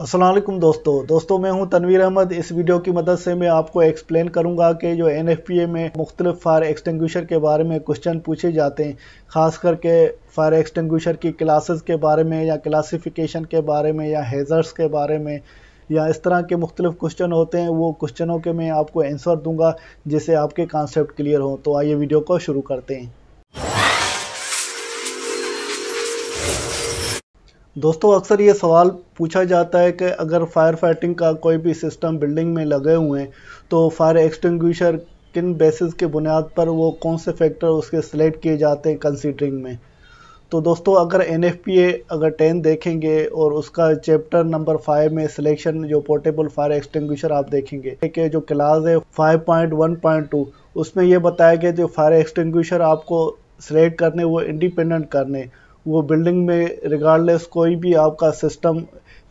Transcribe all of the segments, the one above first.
असलम दोस्तों दोस्तों मैं हूं तनवीर अहमद इस वीडियो की मदद से मैं आपको एक्सप्लेन करूंगा कि जो एन में मुख्तलिफ फायर एक्सटिंग्विशर के बारे में क्वेश्चन पूछे जाते हैं ख़ास करके फायर एक्सटिंग्विशर की क्लासेस के बारे में या क्लासिफिकेशन के बारे में या हेज़र्स के बारे में या इस तरह के मुख्तलिफ क्वेश्चन होते हैं वो क्वेश्चनों के मैं आपको आंसर दूँगा जिससे आपके कॉन्सेप्ट क्लियर हों तो आइए वीडियो को शुरू करते हैं दोस्तों अक्सर ये सवाल पूछा जाता है कि अगर फायर फाइटिंग का कोई भी सिस्टम बिल्डिंग में लगे हुए हैं तो फायर एक्सटिंग्विशर किन बेसिस के बुनियाद पर वो कौन से फैक्टर उसके सिलेक्ट किए जाते हैं कंसीडरिंग में तो दोस्तों अगर एन अगर टेन देखेंगे और उसका चैप्टर नंबर फाइव में सिलेक्शन जो पोर्टेबल फायर एक्सटिंग्विशर आप देखेंगे कि जो क्लास है फाइव उसमें यह बताया गया जो फायर एक्सटिंग्विशर आपको सिलेक्ट करने वो इंडिपेंडेंट करने वो बिल्डिंग में रिगार्डलेस कोई भी आपका सिस्टम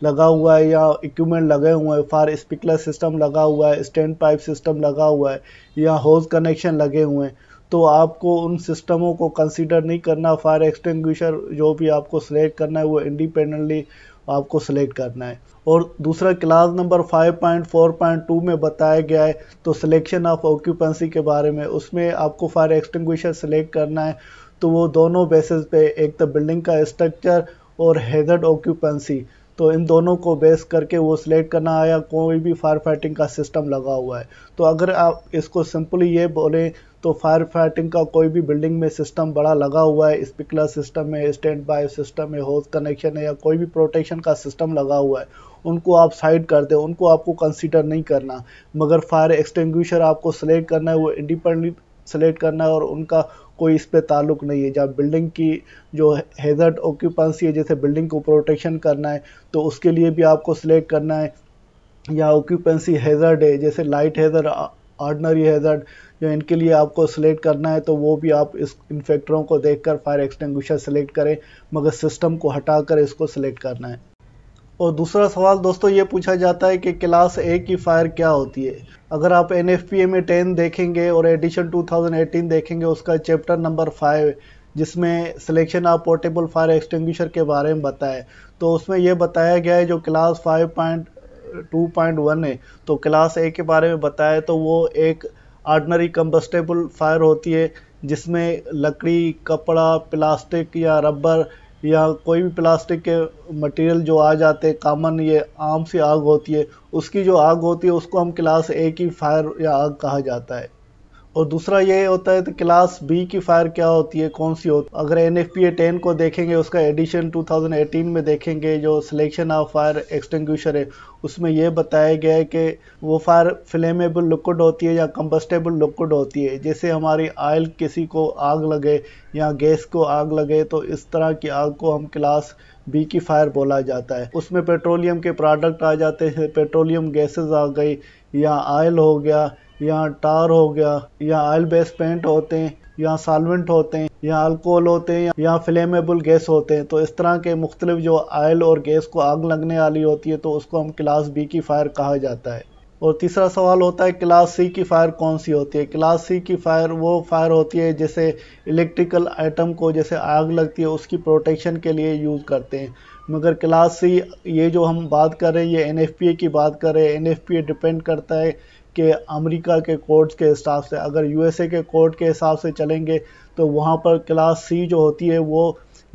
लगा हुआ है या इक्विपमेंट लगे हुए हैं फायर स्पिकलर सिस्टम लगा हुआ है स्टैंड पाइप सिस्टम लगा हुआ है या होज कनेक्शन लगे हुए हैं तो आपको उन सिस्टमों को कंसीडर नहीं करना फायर एक्सटिंग्विशर जो भी आपको सिलेक्ट करना है वो इंडिपेंडेंटली आपको सिलेक्ट करना है और दूसरा क्लास नंबर 5.4.2 में बताया गया है तो सिलेक्शन ऑफ ऑक्यूपेंसी के बारे में उसमें आपको फायर एक्सटिंग्विशर सिलेक्ट करना है तो वो दोनों बेसिस पे एक तो बिल्डिंग का स्ट्रक्चर और हेजर्ड ऑक्यूपेंसी तो इन दोनों को बेस करके वो सिलेक्ट करना आया कोई भी फायर फाइटिंग का सिस्टम लगा हुआ है तो अगर आप इसको सिंपली ये बोलें तो फायर फाइटिंग का कोई भी बिल्डिंग में सिस्टम बड़ा लगा हुआ है स्पिकलर सिस्टम है स्टैंड बाय सिस्टम है होज कनेक्शन है या कोई भी प्रोटेक्शन का सिस्टम लगा हुआ है उनको आप साइड कर दें उनको आपको कंसिडर नहीं करना मगर फायर एक्सटिंग्विशर आपको सिलेक्ट करना है वो इंडिपेंडेंट सेलेक्ट करना है और उनका कोई इस पर ताल्लुक नहीं है जब बिल्डिंग की जो हेजर्ट ऑक्यूपेंसी है जैसे बिल्डिंग को प्रोटेक्शन करना है तो उसके लिए भी आपको सिलेक्ट करना है या ऑक्यूपेंसी हेजर्ड है जैसे लाइट हेजर ऑर्डनरी हेजर्ड जो इनके लिए आपको सिलेक्ट करना है तो वो भी आप इस इन्फेक्टरों को को देखकर फायर एक्सटिंग्विशर सिलेक्ट करें मगर सिस्टम को हटाकर इसको सिलेक्ट करना है और दूसरा सवाल दोस्तों ये पूछा जाता है कि क्लास ए की फायर क्या होती है अगर आप एन एफ पी में टेन देखेंगे और एडिशन टू थाउजेंड एटीन देखेंगे उसका चैप्टर नंबर फाइव जिसमें selection of portable fire extinguisher के बारे में बताया तो उसमें यह बताया गया है जो class five point point two one है तो क्लास ए के बारे में बताया तो वो एक आर्डनरी कंबस्टेबल फायर होती है जिसमें लकड़ी कपड़ा प्लास्टिक या रबर या कोई भी प्लास्टिक के मटेरियल जो आ जाते हैं कामन ये आम सी आग होती है उसकी जो आग होती है उसको हम क्लास ए की फायर या आग कहा जाता है और दूसरा ये होता है तो क्लास बी की फायर क्या होती है कौन सी होती है अगर N F P A ten को देखेंगे उसका एडिशन 2018 में देखेंगे जो सिलेक्शन ऑफ फायर एक्सटिंग्विशर है उसमें यह बताया गया है कि वो फायर फ्लेमेबल लिक्विड होती है या कंबस्टेबल लिक्विड होती है जैसे हमारी आयल किसी को आग लगे या गैस को आग लगे तो इस तरह की आग को हम क्लास बी की फायर बोला जाता है उसमें पेट्रोलियम के प्रोडक्ट आ जाते हैं पेट्रोलियम गैसेज आ गई या आयल हो गया यहाँ टार हो गया या ऑयल बेस पेंट होते हैं या सालवेंट होते हैं या अल्कोहल होते हैं या फ्लेमेबल गैस होते हैं तो इस तरह के मुख्तलिफ जो आयल और गैस को आग लगने वाली होती है तो उसको हम क्लास बी की फायर कहा जाता है और तीसरा सवाल होता है क्लास सी की फायर कौन सी होती है क्लास सी की फायर वो फायर होती है जैसे इलेक्ट्रिकल आइटम को जैसे आग लगती है उसकी प्रोटेक्शन के लिए यूज़ करते हैं मगर क्लास सी ये जो हम बात कर रहे हैं ये एन की बात कर रहे हैं एन डिपेंड करता है कि अमेरिका के कोर्ट्स के हिसाब से अगर यूएसए के कोर्ट के हिसाब से चलेंगे तो वहाँ पर क्लास सी जो होती है वो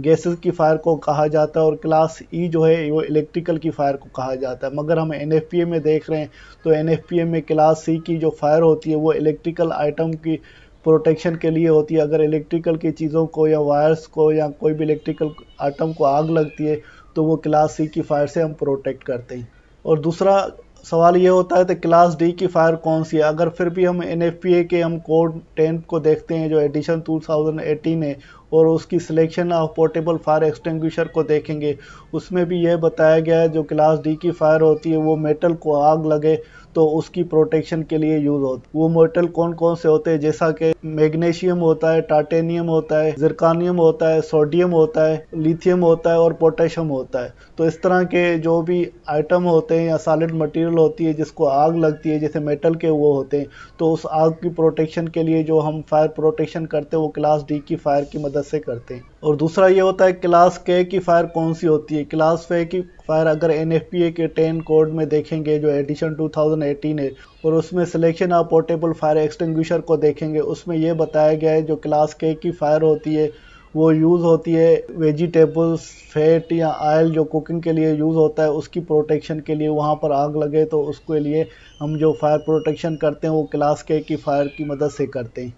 गैसेस की फायर को कहा जाता है और क्लास ई e जो है वो इलेक्ट्रिकल की फायर को कहा जाता है मगर हम एन में देख रहे हैं तो एन में क्लास सी की जो फायर होती है वो इलेक्ट्रिकल आइटम की प्रोटेक्शन के लिए होती है अगर इलेक्ट्रिकल की चीज़ों को या वायर्स को या कोई भी इलेक्ट्रिकल आइटम को आग लगती है तो वो क्लास सी की फायर से हम प्रोटेक्ट करते हैं और दूसरा सवाल ये होता है तो क्लास डी की फायर कौन सी है अगर फिर भी हम एन के हम कोड टेंथ को देखते हैं जो एडिशन 2018 है और उसकी selection of portable fire extinguisher को देखेंगे उसमें भी यह बताया गया है जो क्लास डी की फायर होती है वो मेटल को आग लगे तो उसकी प्रोटेक्शन के लिए यूज हो वो मेटल कौन कौन से होते हैं जैसा कि मैग्नीशियम होता है टाटेनियम होता है जिरकानियम होता है सोडियम होता है लिथियम होता है और पोटेशियम होता है तो इस तरह के जो भी आइटम होते हैं या सॉलिड मटेरियल होती है जिसको आग लगती है जैसे मेटल के वो होते हैं तो उस आग की प्रोटेक्शन के लिए जो हम फायर प्रोटेक्शन करते हैं वो क्लास डी की फायर की मदद मदद से करते हैं और दूसरा ये होता है क्लास के की फायर कौन सी होती है क्लास फे की फायर अगर एन के टेन कोड में देखेंगे जो एडिशन 2018 है और उसमें selection of portable fire extinguisher को देखेंगे उसमें यह बताया गया है जो क्लास के की फायर होती है वो यूज़ होती है वेजिटेबल्स फैट या आयल जो कुकिंग के लिए यूज़ होता है उसकी प्रोटेक्शन के लिए वहाँ पर आग लगे तो उसके लिए हम जो फायर प्रोटेक्शन करते हैं वो क्लास के की फायर की मदद से करते हैं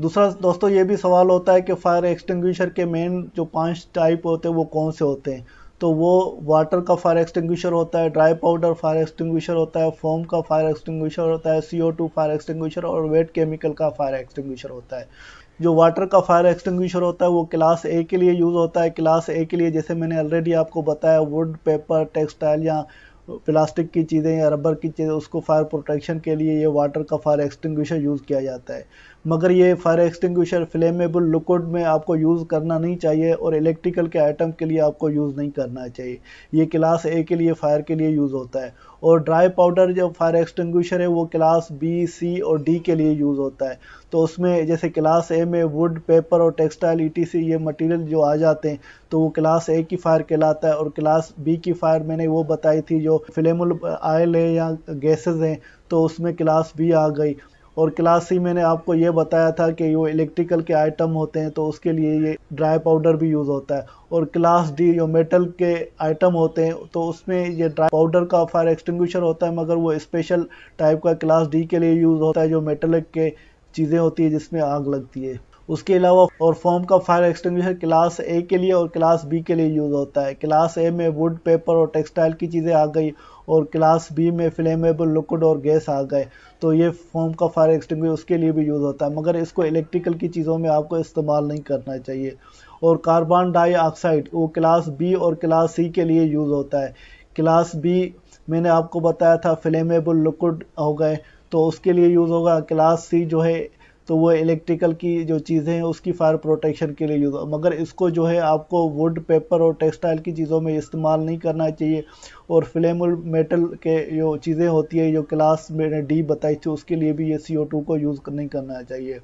दूसरा दोस्तों ये भी सवाल होता है कि फायर एक्सटिंग्विशर के मेन जो पांच टाइप होते हैं वो कौन से होते हैं तो वो वाटर का फायर एक्सटिंग्विशर होता है ड्राई पाउडर फायर एक्सटिंग्विशर होता है फोम का फायर एक्सटिंग्विशर होता है सी फायर एक्सटिंग्विशर और वेट केमिकल का फायर एक्सटिंग्विशर होता है जो वाटर का फायर एक्सटिंग्विशर होता है वो क्लास ए के लिए यूज़ होता है क्लास ए के लिए जैसे मैंने ऑलरेडी आपको बताया वुड पेपर टेक्सटाइल या प्लास्टिक की चीज़ें या रबर की चीज़ें उसको फायर प्रोटेक्शन के लिए ये वाटर का फायर एक्सटिंग्विशर यूज़ किया जाता है मगर ये फायर एक्सटिंग्विशर फ्लेमेबल लुकउड में आपको यूज़ करना नहीं चाहिए और इलेक्ट्रिकल के आइटम के लिए आपको यूज़ नहीं करना चाहिए ये क्लास ए के लिए फायर के लिए यूज़ होता है और ड्राई पाउडर जो फायर एक्सटिंग्विशर है वो क्लास बी सी और डी के लिए यूज़ होता है तो उसमें जैसे क्लास ए में वुड पेपर और टेक्सटाइल ई ये मटीरियल जो आ जाते हैं तो वो क्लास ए की फायर कहलाता है और क्लास बी की फायर मैंने वो बताई थी जो फ्लेमुल आयल है या गैसेज हैं तो उसमें क्लास बी आ गई और क्लास सी मैंने आपको ये बताया था कि वो इलेक्ट्रिकल के आइटम होते हैं तो उसके लिए ये ड्राई पाउडर भी यूज़ होता है और क्लास डी जो मेटल के आइटम होते हैं तो उसमें ये ड्राई पाउडर का फायर एक्सटिंग्विशर होता है मगर वो स्पेशल टाइप का क्लास डी के लिए यूज़ होता है जो मेटल के चीज़ें होती है जिसमें आग लगती है उसके अलावा और फॉर्म का फायर एक्सटिंग्विशर क्लास ए के लिए और क्लास बी के लिए यूज़ होता है क्लास ए में वुड पेपर और टेक्सटाइल की चीज़ें आ गई और क्लास बी में फ्लेमेबल लिक्विड और गैस आ गए तो ये फॉर्म का फायर एक्सटिंग उसके लिए भी यूज़ होता है मगर इसको इलेक्ट्रिकल की चीज़ों में आपको इस्तेमाल नहीं करना चाहिए और कार्बन डाईआक्साइड वो क्लास बी और क्लास सी के लिए यूज़ होता है क्लास बी मैंने आपको बताया था फ्लेमेबल लिक्विड हो गए तो उसके लिए यूज़ होगा क्लास सी जो है तो वो इलेक्ट्रिकल की जो चीज़ें हैं उसकी फायर प्रोटेक्शन के लिए यूज़ मगर इसको जो है आपको वुड पेपर और टेक्सटाइल की चीज़ों में इस्तेमाल नहीं करना चाहिए और फ्लेम मेटल के जो चीज़ें होती है जो क्लास मैंने डी बताई थी उसके लिए भी ये सी को यूज़ नहीं करना चाहिए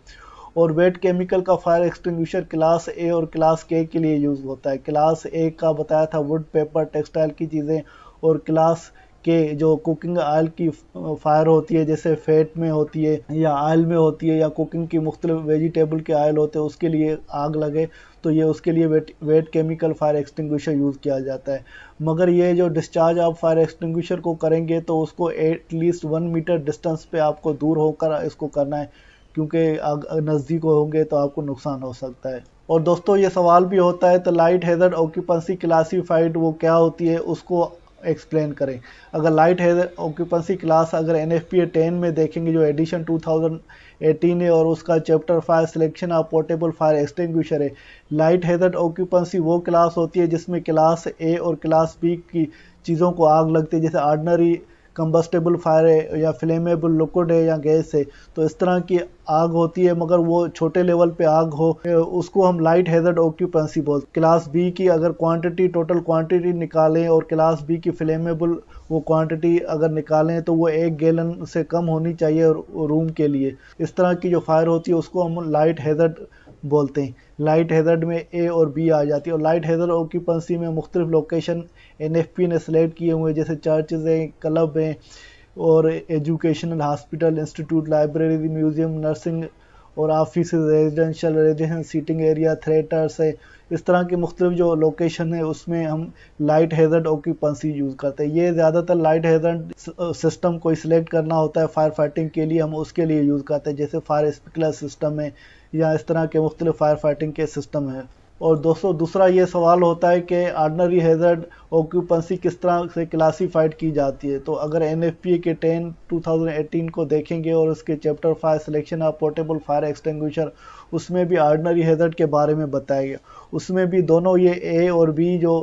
और वेट केमिकल का फायर एक्सटिंग्विशर क्लास ए और क्लास के के लिए यूज़ होता है क्लास ए का बताया था वुड पेपर टेक्सटाइल की चीज़ें और क्लास के जो कुकिंग आयल की फायर होती है जैसे फैट में होती है या आयल में होती है या कुकिंग की मुख्तलिफ वेजिटेबल के आयल होते हैं उसके लिए आग लगे तो ये उसके लिए wet wet chemical fire extinguisher use किया जाता है मगर ये जो डिस्चार्ज आप फायर एक्सटिंग्विशर को करेंगे तो उसको एटलीस्ट वन मीटर डिस्टेंस पे आपको दूर होकर इसको करना है क्योंकि नज़दीक होंगे तो आपको नुकसान हो सकता है और दोस्तों ये सवाल भी होता है तो लाइट हैजर्ड ऑक्यूपेंसी क्लासीफाइड वो क्या होती है उसको एक्सप्लेन करें अगर लाइट है ऑक्यूपेंसी क्लास अगर एन एफ पी टेन में देखेंगे जो एडिशन 2018 है और उसका chapter fire selection of portable fire extinguisher है लाइट हैजर्ड ऑक्यूपेंसी वो क्लास होती है जिसमें क्लास ए और क्लास बी की चीज़ों को आग लगती है जैसे आर्डनरी कंबस्टेबल फायर है या फ्लेमेबल लिक्विड है या गैस है तो इस तरह की आग होती है मगर वो छोटे लेवल पे आग हो उसको हम लाइट हैजर्ड ऑक्यूपेंसी बोलते क्लास बी की अगर क्वांटिटी टोटल क्वांटिटी निकालें और क्लास बी की फ्लेमेबल वो क्वांटिटी अगर निकालें तो वो एक गैलन से कम होनी चाहिए रूम के लिए इस तरह की जो फायर होती है उसको हम लाइट हैजर्ड बोलते हैं लाइट हेजर्ड में ए और बी आ जाती है और लाइट हेजर ऑक्यूपेंसी में मुख्तलिफ लोकेशन एन एफ पी ने सेलेक्ट किए हुए जैसे चर्चेज हैं क्लब हैं और educational hospital institute library museum nursing और office residential residence seating area theatres है इस तरह की मुख्तलिफ जो लोकेशन है उसमें हम लाइट हेजर्ड ऑक्यूपेंसी यूज़ करते हैं ये ज़्यादातर लाइट हेजर्ड सिस्टम कोई सिलेक्ट करना होता है फायर फाइटिंग के लिए हम उसके लिए यूज़ करते हैं जैसे फायर स्प्रिकलर सिस्टम है या इस तरह के मुख्तलिफ फायर फाइटिंग के सिस्टम है और दोस्तों दूसरा ये सवाल होता है कि आर्डनरी हेजर्ड ऑक्यूपेंसी किस तरह से क्लासीफाइड की जाती है तो अगर एन के टेन 2018 को देखेंगे और उसके chapter five selection of portable fire extinguisher उसमें भी आर्डनरी हेजर्ड के बारे में बताया गया उसमें भी दोनों ये ए और बी जो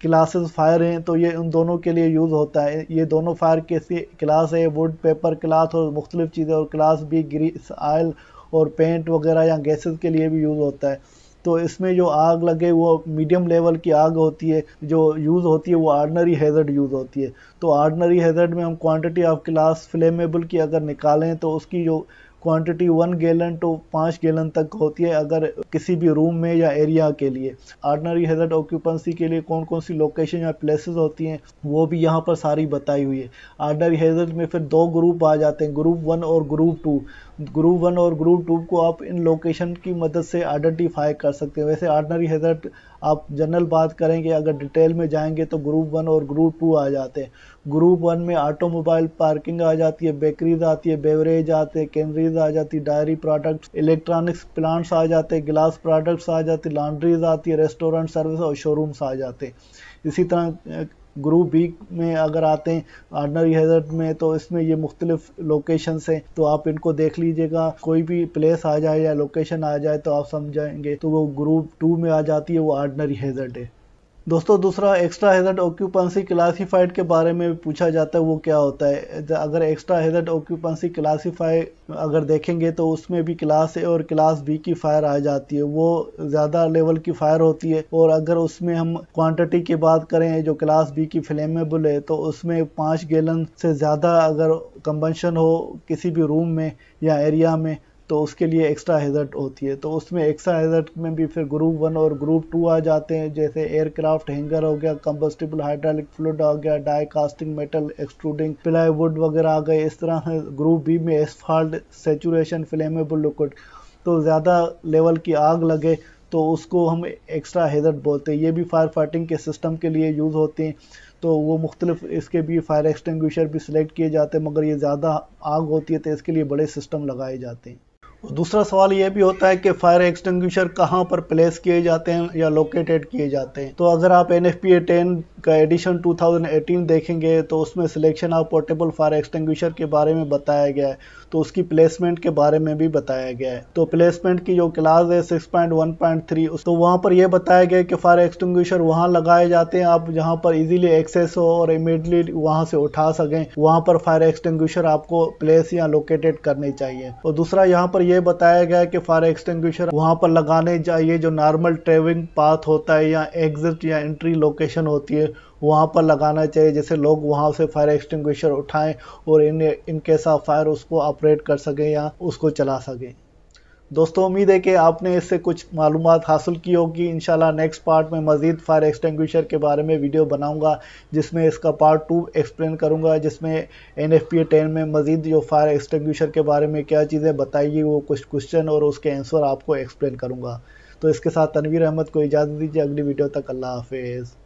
क्लासेस फायर हैं तो ये उन दोनों के लिए यूज़ होता है ये दोनों फायर कैसे क्लास है वुड पेपर क्लास और मुख्तलिफ चीज़ें और क्लास बी ग्रीस आयल और पेंट वगैरह या गैसेस के लिए भी यूज़ होता है तो इसमें जो आग लगे वो मीडियम लेवल की आग होती है जो यूज़ होती है वो आर्डनरी हैजर्ड यूज़ होती है तो आर्डनरी हैजर्ड में हम क्वांटिटी ऑफ क्लास फ्लेमेबल की अगर निकालें तो उसकी जो क्वांटिटी वन गैलन टू पाँच गैलन तक होती है अगर किसी भी रूम में या एरिया के लिए आर्डनरी हेजर्ट ऑक्यूपेंसी के लिए कौन कौन सी लोकेशन या प्लेसेस होती हैं वो भी यहाँ पर सारी बताई हुई है आर्डनरी हेजर्ट में फिर दो ग्रुप आ जाते हैं ग्रुप वन और ग्रुप टू ग्रू वन और ग्रू टू को आप इन लोकेशन की मदद से आइडेंटिफाई कर सकते हैं वैसे आर्डनरी हेजर्ट आप जनरल बात करेंगे अगर डिटेल में जाएंगे तो ग्रुप वन और ग्रुप टू आ जाते हैं ग्रुप वन में ऑटोमोबाइल पार्किंग आ जाती है बेकरीज आती है बेवरेज आते हैं कैनरीज आ जाती है डायरी प्रोडक्ट्स इलेक्ट्रॉनिक्स प्लांट्स आ जाते हैं ग्लास प्रोडक्ट्स आ जाते लॉन्ड्रीज आती है रेस्टोरेंट सर्विस और शोरूम्स आ जाते हैं इसी तरह ग्रुप बी में अगर आते हैं आर्डनरी हेजर्ट में तो इसमें ये मुख्तलिफ लोकेशन हैं तो आप इनको देख लीजिएगा कोई भी प्लेस आ जाए या लोकेशन आ जाए तो आप जाएंगे तो वो ग्रुप टू में आ जाती है वो आर्डनरी हेजर्ट है दोस्तों दूसरा एक्स्ट्रा हैजर्ड ऑक्यूपेंसी क्लासीफाइड के बारे में पूछा जाता है वो क्या होता है अगर एक्स्ट्रा हैजर्ड ऑक्यूपेंसी क्लासीफाई अगर देखेंगे तो उसमें भी क्लास ए और क्लास बी की फायर आ जाती है वो ज़्यादा लेवल की फायर होती है और अगर उसमें हम क्वांटिटी की बात करें जो क्लास बी की फ्लेमेबल है तो उसमें पाँच गैलन से ज़्यादा अगर कंबेंशन हो किसी भी रूम में या एरिया में तो उसके लिए एक्स्ट्रा हेजर्ट होती है तो उसमें एक्स्ट्रा हेजर्ट में भी फिर ग्रुप वन और ग्रुप टू आ जाते हैं जैसे एयरक्राफ्ट हैंगर हो गया कंबस्टिबल हाइड्रोलिक फ्लूड आ गया die casting metal extruding plywood वगैरह आ गए इस तरह ग्रुप बी में एसफाल्ट सेचुरेशन फ्लेमेबल लिक्विड तो ज़्यादा लेवल की आग लगे तो उसको हम एक्स्ट्रा हेजर्ट बोलते हैं ये भी फायर फाइटिंग के सिस्टम के लिए यूज़ होते हैं तो वो मुख्तलिफ इसके भी फायर एक्सटिंग्विशर भी सिलेक्ट किए जाते हैं मगर ये ज़्यादा आग होती है तो इसके लिए बड़े सिस्टम लगाए जाते हैं दूसरा सवाल यह भी होता है कि फायर एक्सटिंग्विशर कहाँ पर प्लेस किए जाते हैं या लोकेटेड किए जाते हैं तो अगर आप N F P A ten का एडिशन 2018 देखेंगे तो उसमें selection of portable fire extinguisher के बारे में बताया गया है तो उसकी प्लेसमेंट के बारे में भी बताया गया है तो प्लेसमेंट की जो क्लास है थ्री तो वहाँ पर यह बताया गया कि फायर एक्सटिंग्विशर वहाँ लगाए जाते हैं आप जहाँ पर इजीली एक्सेस हो और इमीडिएटली वहाँ से उठा सकें वहाँ पर फायर एक्सटिंग्विशर आपको प्लेस या लोकेटेड करनी चाहिए और दूसरा यहाँ पर ये बताया गया है कि फायर एक्सटिंग्विशर वहाँ पर लगाने चाहिए जो नॉर्मल ट्रेवलिंग पाथ होता है या एग्जिट या एंट्री लोकेशन होती है वहाँ पर लगाना चाहिए जैसे लोग वहाँ से फायर एक्सटिंग्विशर उठाएं और इन इनकेस ऑफ फायर उसको ऑपरेट कर सकें या उसको चला सकें दोस्तों उम्मीद है कि आपने इससे कुछ मालूम हासिल की होगी इन नेक्स्ट पार्ट में मज़ीद फायर एक्सटेंग्विशर के बारे में वीडियो बनाऊंगा जिसमें इसका पार्ट टू एक्सप्लेन करूंगा जिसमें एन एफ पी टेन में मज़ीद जो फायर एक्सटेंग्विशर के बारे में क्या चीज़ें बताइए वो कुछ क्वेश्चन और उसके आंसर आपको एक्सप्लेन करूँगा तो इसके साथ तनवीर अहमद को इजाज़त दीजिए अगली वीडियो तक अल्लाह हाफिज़